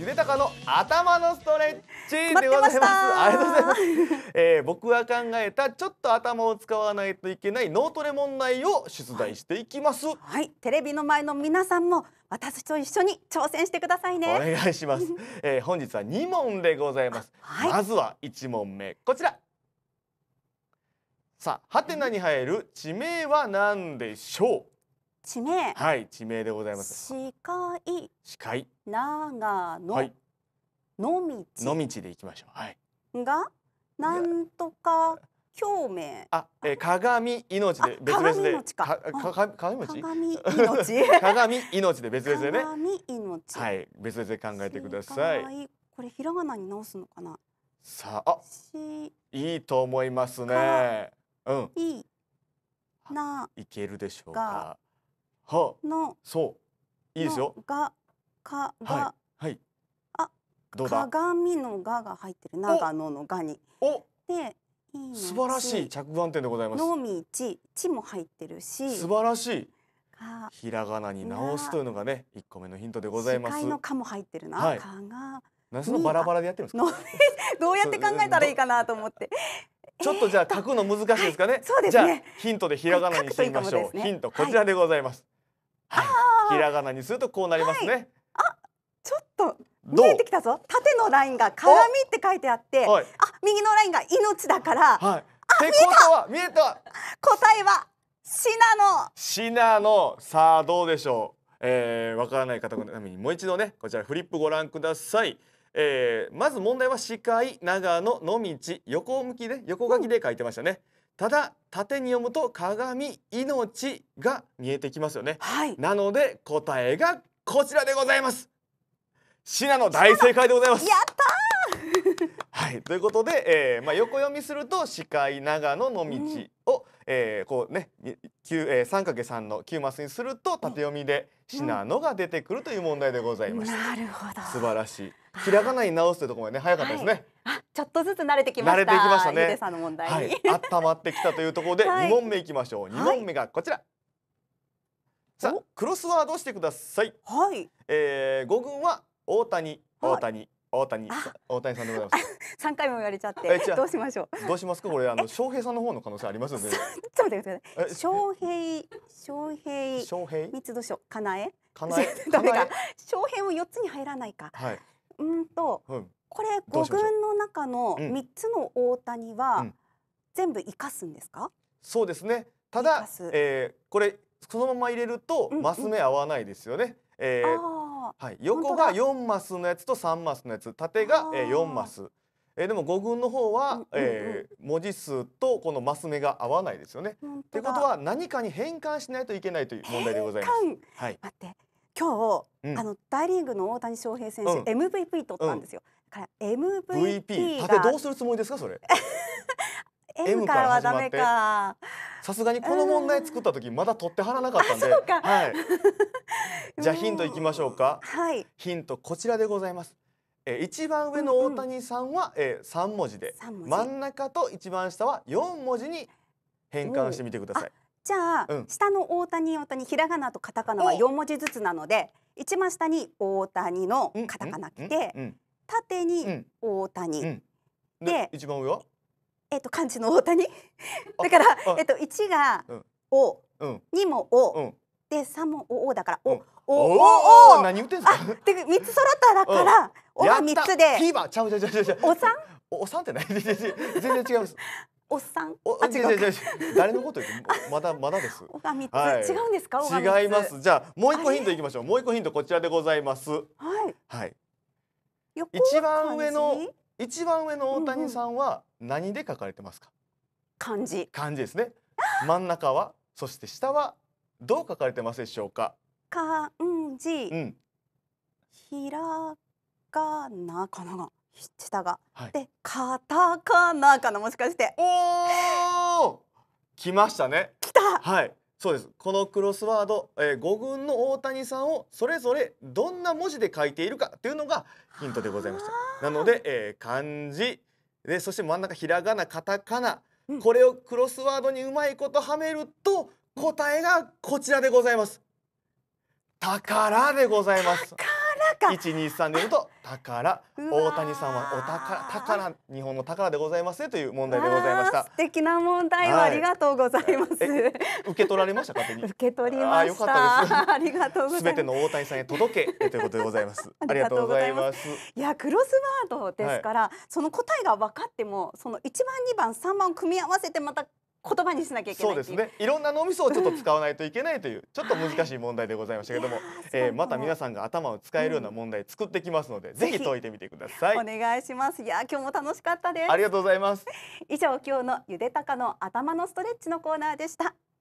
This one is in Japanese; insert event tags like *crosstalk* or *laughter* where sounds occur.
ゆでたかの頭のストレッチでございます。ありがとうございます、えー、僕が考えたちょっと頭を使わないといけない脳トレ問題を出題していきます。はい、はい、テレビの前の皆さんも私と一緒に挑戦してくださいね。お願いします。えー、本日は2問でございます。はい、まずは1問目こちら。さあ、ハテナに入る地名は何でしょう。地名。はい、地名でございます。司会。司会。長野。はい。野のみちでいきましょう。はい。が。なんとか。表明。あ、えー、鏡命で別々で。鏡命鏡命。*laughs* 鏡命で別々でね。鏡命。はい、別々で考えてください。これひらがなに直すのかな。さあ、いいと思いますね。うん。いい。な。いけるでしょうか。はのそういいですよがかが、はい、はい、あどうだ鏡のがが入ってる長野のがにおで素晴らしい着眼点でございますのみちちも入ってるし素晴らしいひらがなに直すというのがね一個目のヒントでございますのかも入ってるな、かがなすのバラバラでやってるんです *laughs* どうやって考えたらいいかなと思って *laughs* ちょっとじゃあ書くの難しいですかね、*laughs* そうですねヒントでひらがなにしてみましょう、ヒントこちらでございます、ひらがなにするとこうなりますね。はい、あ、ちょっと見えてきたぞ。縦のラインが鏡って書いてあって、はい、あ、右のラインが命だから。はい。あ、見えた。見えた。答えはシナノ。シナノ。さあどうでしょう。えー、わからない方のためにもう一度ねこちらフリップご覧ください。えー、まず問題は視界長野の道横向きで横書きで書いてましたね。うんただ縦に読むと鏡命が見えてきますよね、はい、なので答えがこちらでございますシナの大正解でございますやったーはいということで、えーまあ、横読みすると「視界長野の道」をえー、こうね、えー、3×3 の9マスにすると縦読みで「しなの」が出てくるという問題でございました、うん、なるほど素晴らしいひらがなに直すというところね早かったですね、はい、ちょっとずつ慣れてきました慣れてきましたねさんの問題、はい、たまってきたというところで2問目いきましょう、はい、2問目がこちら、さあクロスワードしてくださいはい、えー、5軍は大谷大谷、大谷大谷さんでございます。三回も言われちゃってどうしましょう。どうしますかこれあの翔平さんの方の可能性ありますよね。ちょっと待ってください。翔平翔平翔平三つどしょかなえかなえ *laughs* ダメか。翔平を四つに入らないか。はい。うんと、これ五軍の中の三つの大谷は、全部生かすんですか？そうですね。ただ、えー、これそのまま入れるとマス目合わないですよね。えー、はい、横が4マスのやつと3マスのやつ縦が4マス。えでも五軍の方は、うんうんうん、えー、文字数とこのマス目が合わないですよね。ってことは何かに変換しないといけないという問題でございます。はい、待って今日、うん、あの大リーグの大谷翔平選手、うん、MVP 取ったんですよ。うん、から MVP が v どうするつもりですかそれ。M *laughs* からはダメか。さすがにこの問題作った時まだ取ってはらなかったんで、はい、*laughs* じゃあヒントいきましょうか、はい、ヒントこちらでございます。え一番上の大谷さんは、うんうん、え3文字で真ん中と一番下は4文字に変換してみてください。じゃあ、うん、下の大谷大谷ひらがなとカタカナは四文字ずつなので一番下に大谷のカタカナ来て、うんうんうんうん、縦に大谷、うんうん、で一番上はえっと漢字の大谷だからえっと一がお、二、うん、もお、うん、で三もおおだからお、おおおお何言ってんすか。あで三つ揃っただから、お三つで。キーバーちゃうちゃうちゃうちゃう。おさん。おさんってない *laughs* 全然違うおっさん。お、違う違う違う。誰のこと言って *laughs* まだまだです。おが三つ、違うんですか。違います。じゃあもう一個ヒントいきましょう。もう一個ヒントこちらでございます。はい。はい。一番上の一番上の大谷さんは何で書かれてますか、漢字漢字ですね真ん中はそして下はどう書かれてますでしょうか漢字、うん、ひらがなかなが下が、はい、でカタカナかなもしかしておお来ましたね来たはいそうですこのクロスワード、えー、5軍の大谷さんをそれぞれどんな文字で書いているかというのがヒントでございましたなので、えー、漢字でそして真ん中ひらがなカタカナ、うん、これをクロスワードにうまいことはめると答えがこちらでございます宝でございますか123で言うと宝大谷さんはお宝宝日本の宝でございますねという問題でございました素敵な問題をありがとうございます、受け取られましたか受け取りました *laughs* ありがとうすべての大谷さんへ届けということでございます *laughs* ありがとうございますいやクロスワードですから、はい、その答えが分かってもその一番二番三番組み合わせてまた言葉にしなきゃいけないそうですねいろんな脳みそをちょっと使わないといけないというちょっと難しい問題でございましたけども、*laughs* えー、また皆さんが頭を使えるような問題作ってきますので、うん、ぜひ解いてみてくださいお願いしますいや今日も楽しかったですありがとうございます以上今日のゆでたかの頭のストレッチのコーナーでした